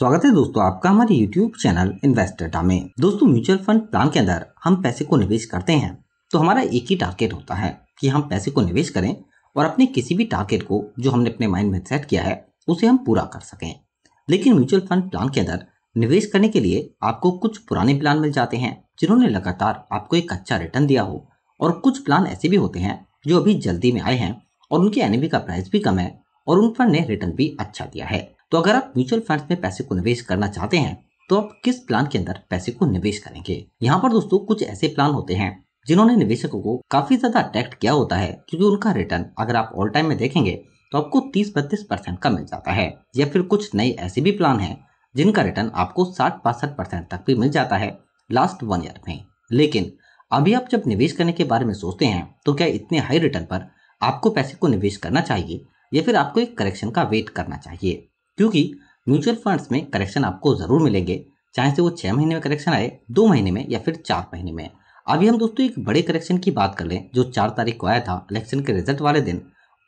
स्वागत है दोस्तों आपका हमारे YouTube चैनल इन्वेस्टेटा में दोस्तों म्यूचुअल फंड प्लान के अंदर हम पैसे को निवेश करते हैं तो हमारा एक ही टारगेट होता है कि हम पैसे को निवेश करें और अपने किसी भी टारगेट को जो हमने अपने माइंड में सेट किया है उसे हम पूरा कर सकें लेकिन म्यूचुअल फंड प्लान के अंदर निवेश करने के लिए आपको कुछ पुराने प्लान मिल जाते हैं जिन्होंने लगातार आपको एक अच्छा रिटर्न दिया हो और कुछ प्लान ऐसे भी होते हैं जो अभी जल्दी में आए हैं और उनके एनएबी का प्राइस भी कम है और उन पर ने रिटर्न भी अच्छा दिया है तो अगर आप म्यूचुअल फंड में पैसे को निवेश करना चाहते हैं तो आप किस प्लान के अंदर पैसे को निवेश करेंगे यहाँ पर दोस्तों कुछ ऐसे प्लान होते हैं जिन्होंने निवेशकों को काफी ज्यादा अट्रैक्ट किया होता है क्योंकि उनका रिटर्न अगर आप ऑल टाइम में देखेंगे तो आपको 30 बत्तीस परसेंट का मिल जाता है या फिर कुछ नए ऐसे भी प्लान हैं जिनका रिटर्न आपको साठ पासठ परसेंट तक भी मिल जाता है लास्ट वन ईयर में लेकिन अभी आप जब निवेश करने के बारे में सोचते हैं तो क्या इतने हाई रिटर्न पर आपको पैसे को निवेश करना चाहिए या फिर आपको एक करेक्शन का वेट करना चाहिए क्योंकि म्यूचुअल फंड्स में करेक्शन आपको ज़रूर मिलेंगे चाहे से वो छः महीने में करेक्शन आए दो महीने में या फिर चार महीने में अभी हम दोस्तों एक बड़े करेक्शन की बात कर लें जो चार तारीख को आया था इलेक्शन के रिजल्ट वाले दिन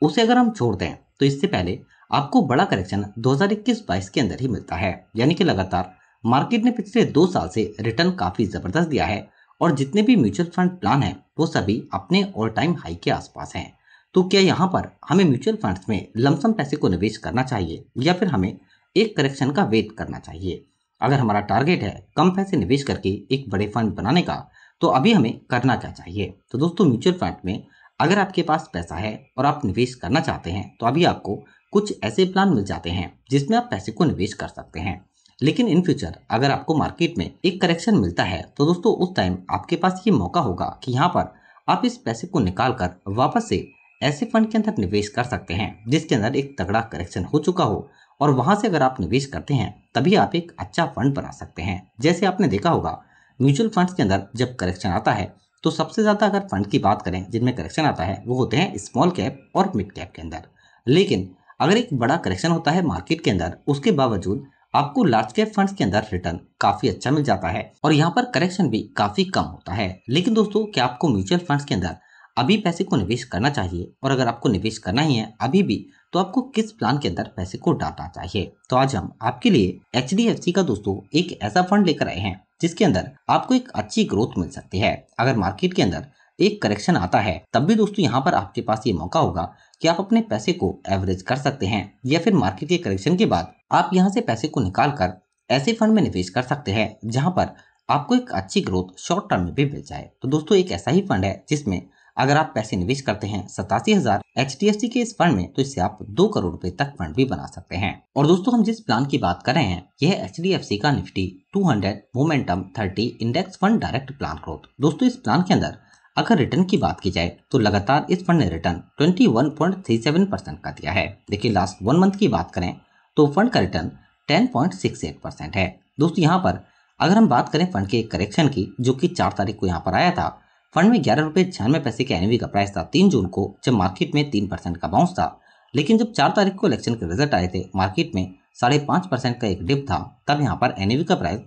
उसे अगर हम छोड़ दें तो इससे पहले आपको बड़ा करेक्शन 2021-22 के अंदर ही मिलता है यानी कि लगातार मार्केट ने पिछले दो साल से रिटर्न काफ़ी ज़बरदस्त दिया है और जितने भी म्यूचुअल फंड प्लान हैं वो सभी अपने ऑल टाइम हाई के आसपास हैं तो क्या यहाँ पर हमें म्यूचुअल फंड्स में लमसम पैसे को निवेश करना चाहिए या फिर हमें एक करेक्शन का वेट करना चाहिए अगर हमारा टारगेट है कम पैसे निवेश करके एक बड़े फंड बनाने का तो अभी हमें करना क्या चाहिए तो दोस्तों म्यूचुअल फंड में अगर आपके पास पैसा है और आप निवेश करना चाहते हैं तो अभी आपको कुछ ऐसे प्लान मिल जाते हैं जिसमें आप पैसे को निवेश कर सकते हैं लेकिन इन फ्यूचर अगर आपको मार्केट में एक करेक्शन मिलता है तो दोस्तों उस टाइम आपके पास ये मौका होगा कि यहाँ पर आप इस पैसे को निकाल कर वापस से ऐसे फंड के अंदर निवेश कर सकते हैं जिसके अंदर एक तगड़ा करेक्शन हो चुका हो और वहां से अगर आप निवेश करते हैं तभी आप एक अच्छा फंड बना सकते हैं जैसे आपने देखा होगा म्यूचुअल फंड्स के अंदर जब करेक्शन आता है तो सबसे ज़्यादा अगर फंड की बात करें जिनमें करेक्शन आता है वो होते हैं स्मॉल कैप और मिड कैप के अंदर लेकिन अगर एक बड़ा करेक्शन होता है मार्केट के अंदर उसके बावजूद आपको लार्ज कैप फंड्स के अंदर रिटर्न काफी अच्छा मिल जाता है और यहाँ पर करेक्शन भी काफी कम होता है लेकिन दोस्तों क्या आपको म्यूचुअल फंड्स के अंदर अभी पैसे को निवेश करना चाहिए और अगर आपको निवेश करना ही है अभी भी तो आपको किस प्लान के अंदर पैसे को डालना चाहिए तो आज हम आपके लिए एच का दोस्तों एक ऐसा फंड लेकर आए हैं जिसके अंदर आपको एक अच्छी ग्रोथ मिल सकती है अगर मार्केट के अंदर एक करेक्शन आता है तब भी दोस्तों यहाँ पर आपके पास ये मौका होगा कि आप अपने पैसे को एवरेज कर सकते हैं या फिर मार्केट के करेक्शन के बाद आप यहाँ से पैसे को निकाल कर ऐसे फंड में निवेश कर सकते हैं जहाँ पर आपको एक अच्छी ग्रोथ शॉर्ट टर्म में भी मिल जाए तो दोस्तों एक ऐसा ही फंड है जिसमें अगर आप पैसे निवेश करते हैं सतासी हजार एच डी एफ सी के इस फंड में तो इससे आप दो करोड़ रूपए तक फंड भी बना सकते हैं और दोस्तों हम जिस प्लान की बात कर रहे हैं यह एच का Nifty two hundred momentum thirty index fund direct plan growth दोस्तों इस प्लान के अंदर अगर रिटर्न की बात की जाए तो लगातार इस फंड ने रिटर्न सेवन परसेंट का दिया है देखिए लास्ट वन मंथ की बात करें तो फंड का return ten point six eight percent है दोस्तों यहाँ पर अगर हम बात करें फंड के करेक्शन की जो कि चार तारीख को यहाँ पर आया था फंड में ग्यारह रुपये छियानवे पैसे के एनवी का प्राइस था तीन जून को जब मार्केट में तीन परसेंट का बाउंस था लेकिन जब चार तारीख को इलेक्शन के रिजल्ट आए थे मार्केट में साढ़े पांच परसेंट का एक डिप था तब यहाँ पर एनवी का प्राइस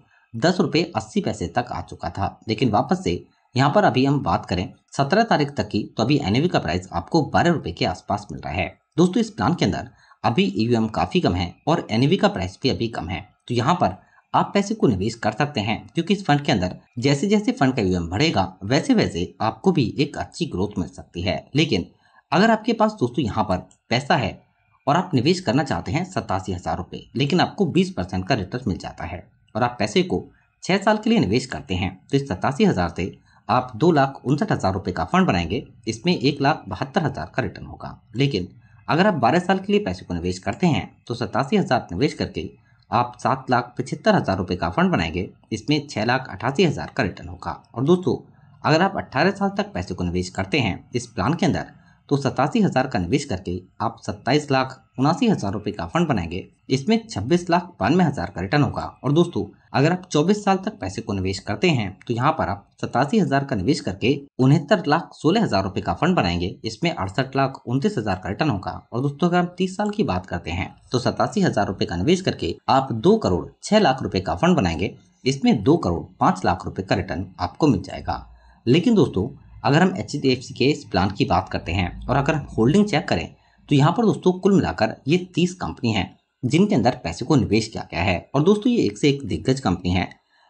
दस रुपये अस्सी पैसे तक आ चुका था लेकिन वापस से यहाँ पर अभी हम बात करें सत्रह तारीख तक की तो अभी एनवी का प्राइस आपको बारह रुपये के आसपास मिल रहा है दोस्तों इस प्लान के अंदर अभी ईवीएम काफ़ी कम है और एनवी का प्राइस भी अभी कम है तो यहाँ पर आप पैसे को निवेश कर सकते हैं क्योंकि इस फंड के अंदर जैसे जैसे फंड का यूएम बढ़ेगा वैसे वैसे आपको भी एक अच्छी ग्रोथ मिल सकती है लेकिन अगर आपके पास दोस्तों यहाँ पर पैसा है और आप निवेश करना चाहते हैं सतासी हज़ार रुपये लेकिन आपको बीस परसेंट का रिटर्न मिल जाता है और आप पैसे को छः साल के लिए निवेश करते हैं तो इस सतासी हज़ार से आप दो लाख उनसठ हज़ार रुपये का फंड बनाएंगे इसमें एक लाख बहत्तर हज़ार का रिटर्न होगा लेकिन अगर आप बारह साल के लिए पैसे को निवेश करते हैं तो सतासी हज़ार निवेश करके आप सात लाख पचहत्तर हज़ार रुपये का फंड बनाएंगे इसमें छः लाख अठासी हज़ार का रिटर्न होगा और दोस्तों अगर आप अट्ठारह साल तक पैसे को निवेश करते हैं इस प्लान के अंदर तो सतासी हज़ार का निवेश करके आप सत्ताईस लाख उनासी हज़ार रुपये का फंड बनाएंगे इसमें छब्बीस लाख बानवे हज़ार का रिटर्न होगा और दोस्तों अगर आप चौबीस साल तक पैसे को निवेश करते हैं तो यहाँ पर आप सतासी हजार का निवेश करके उनहत्तर लाख सोलह हजार रूपए का फंड बनाएंगे इसमें अड़सठ लाख उनतीस हजार का रिटर्न होगा और दोस्तों अगर हम तीस साल की बात करते हैं तो सतासी हजार रूपए का निवेश करके आप दो करोड़ छह लाख रूपए का फंड बनाएंगे इसमें दो करोड़ पाँच लाख रूपए का रिटर्न आपको मिल जाएगा लेकिन दोस्तों अगर हम एच के इस प्लान की बात करते हैं और अगर हम होल्डिंग चेक करें तो यहाँ पर दोस्तों कुल मिलाकर ये तीस कंपनी हैं जिनके अंदर पैसे को निवेश किया गया है और दोस्तों ये एक से एक दिग्गज कंपनी है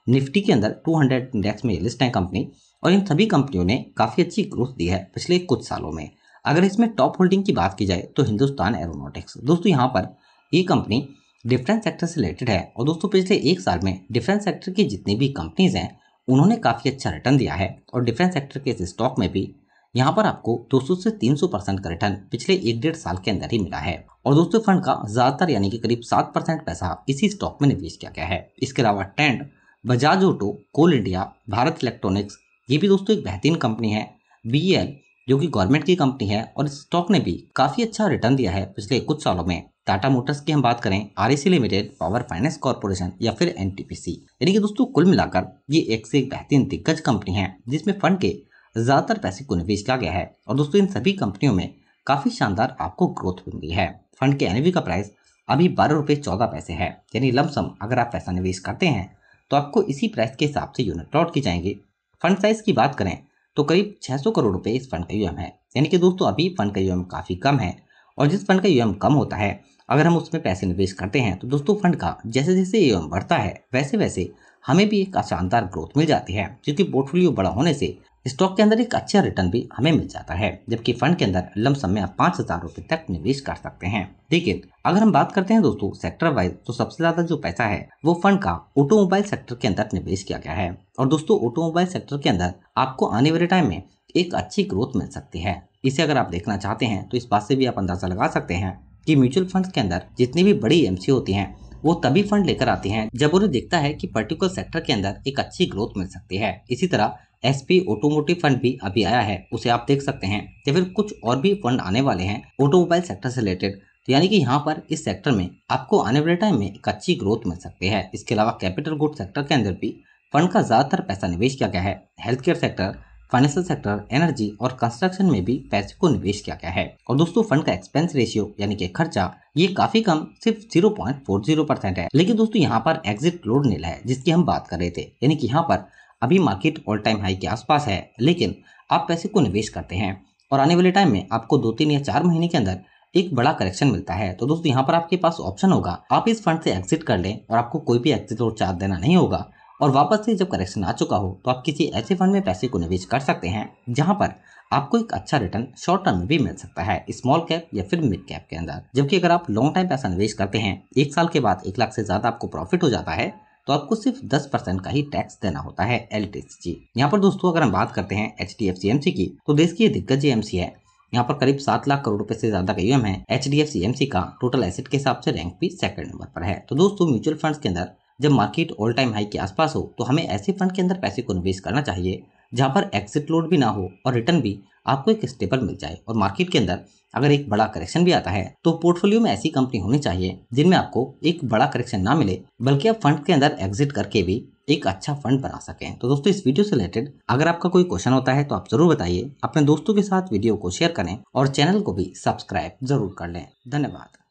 निफ्टी के अंदर 200 इंडेक्स में लिस्ट है कंपनी और इन सभी कंपनियों ने काफ़ी अच्छी ग्रोथ दी है पिछले कुछ सालों में अगर इसमें टॉप होल्डिंग की बात की जाए तो हिंदुस्तान एरोनॉटिक्स दोस्तों यहाँ पर ये कंपनी डिफेंस सेक्टर से रिलेटेड है और दोस्तों पिछले एक साल में डिफेंस सेक्टर की जितनी भी कंपनीज हैं उन्होंने काफ़ी अच्छा रिटर्न दिया है और डिफेंस सेक्टर के इस स्टॉक में भी यहाँ पर आपको 200 से 300 परसेंट का रिटर्न पिछले एक डेढ़ साल के अंदर ही मिला है और दोस्तों फंड का ज्यादातर यानी कि करीब सात परसेंट पैसा इसी स्टॉक में निवेश किया गया है इसके अलावा टेंड Bajaj Auto Coal India Bharat Electronics ये भी दोस्तों एक बेहतरीन कंपनी है बी जो कि गवर्नमेंट की कंपनी है और इस स्टॉक ने भी काफी अच्छा रिटर्न दिया है पिछले कुछ सालों में टाटा मोटर्स की हम बात करें R Limited Power Finance Corporation या फिर एन यानी कि दोस्तों कुल मिलाकर ये एक से एक बेहतरीन दिग्गज कंपनी है जिसमें फंड के ज्यादातर पैसे को निवेश किया गया है और दोस्तों इन सभी कंपनियों में काफी शानदार आपको ग्रोथ मिल रही है फंड के एनवी का प्राइस अभी बारह रुपये चौदह पैसे है यानी लमसम अगर आप पैसा निवेश करते हैं तो आपको इसी प्राइस के हिसाब से यूनिट लौट की जाएंगे फंड साइज की बात करें तो करीब 600 करोड़ रुपए इस फंड का यूएम है यानी कि दोस्तों अभी फंड का यूएम काफ़ी कम है और जिस फंड का यूएम कम होता है अगर हम उसमें पैसे निवेश करते हैं तो दोस्तों फंड का जैसे जैसे यूएम बढ़ता है वैसे वैसे हमें भी एक शानदार ग्रोथ मिल जाती है क्योंकि पोर्टफोलियो बड़ा होने से स्टॉक के अंदर एक अच्छा रिटर्न भी हमें मिल जाता है जबकि फंड के अंदर लमसम में आप पांच हजार रूपए तक निवेश कर सकते हैं देखिए अगर हम बात करते हैं दोस्तों सेक्टर वाइज तो सबसे ज्यादा जो पैसा है वो फंड का ऑटोमोबाइल सेक्टर के अंदर निवेश किया गया है और दोस्तों ऑटोमोबाइल सेक्टर के अंदर आपको आने वाले टाइम में एक अच्छी ग्रोथ मिल सकती है इसे अगर आप देखना चाहते हैं तो इस बात से भी आप अंदाजा लगा सकते हैं कि म्यूचुअल फंड के अंदर जितनी भी बड़ी एमसी होती हैं वो तभी फंड लेकर आती हैं जब उन्हें देखता है कि पर्टिकुलर सेक्टर के अंदर एक अच्छी ग्रोथ मिल सकती है इसी तरह एस पी ऑटोमोटिव फंड भी अभी आया है उसे आप देख सकते हैं या फिर कुछ और भी फंड आने वाले हैं ऑटोमोबाइल सेक्टर से रिलेटेड तो यानी कि यहाँ पर इस सेक्टर में आपको आने वाले टाइम में एक अच्छी ग्रोथ मिल सकती है इसके अलावा कैपिटल गुड सेक्टर के अंदर भी फंड का ज़्यादातर पैसा निवेश किया गया है health care sector financial sector energy और कंस्ट्रक्शन में भी पैसे को निवेश किया गया है और दोस्तों फंड का एक्सपेंस रेशियो यानी कि खर्चा ये काफी कम सिर्फ 0.40 परसेंट है लेकिन दोस्तों यहाँ पर एग्जिट लोड नील है जिसकी हम बात कर रहे थे यानी कि यहाँ पर अभी मार्केट ऑल टाइम हाई के आसपास है लेकिन आप पैसे को निवेश करते हैं और आने वाले टाइम में आपको दो तीन या चार महीने के अंदर एक बड़ा करेक्शन मिलता है तो दोस्तों यहाँ पर आपके पास ऑप्शन होगा आप इस फंड से एग्जिट कर लें और आपको कोई भी एग्जिट और चार्ज देना नहीं होगा और वापस से जब करेक्शन आ चुका हो तो आप किसी ऐसे फंड में पैसे को निवेश कर सकते हैं जहाँ पर आपको एक अच्छा रिटर्न शॉर्ट टर्म में भी मिल सकता है स्मॉल कैप या फिर मिड कैप के अंदर जबकि अगर आप लॉन्ग टाइम पैसा निवेश करते हैं एक साल के बाद एक लाख से ज्यादा आपको प्रॉफिट हो जाता है तो आपको सिर्फ दस परसेंट का ही टैक्स देना होता है एल जी यहाँ पर दोस्तों अगर हम बात करते हैं H D F C M C की तो देश की दिग्गज एमसी है यहाँ पर करीब सात लाख करोड़ रुपए से ज्यादा का यूएम e है H D F C M C का टोटल एसेट के हिसाब से रैंक भी सेकंड नंबर पर है तो दोस्तों म्यूचुअल फंड के अंदर जब मार्केट ऑल टाइम हाई के आसपास हो तो हमें ऐसे फंड के अंदर पैसे को निवेश करना चाहिए जहाँ पर एक्सिट लोड भी ना हो और रिटर्न भी आपको एक स्टेबल मिल जाए और मार्केट के अंदर अगर एक बड़ा करेक्शन भी आता है तो पोर्टफोलियो में ऐसी कंपनी होनी चाहिए जिनमें आपको एक बड़ा करेक्शन ना मिले बल्कि आप फंड के अंदर एग्जिट करके भी एक अच्छा फंड बना सकें तो दोस्तों इस वीडियो से रिलेटेड अगर आपका कोई क्वेश्चन होता है तो आप जरूर बताइए अपने दोस्तों के साथ वीडियो को शेयर करें और चैनल को भी सब्सक्राइब जरूर कर लें धन्यवाद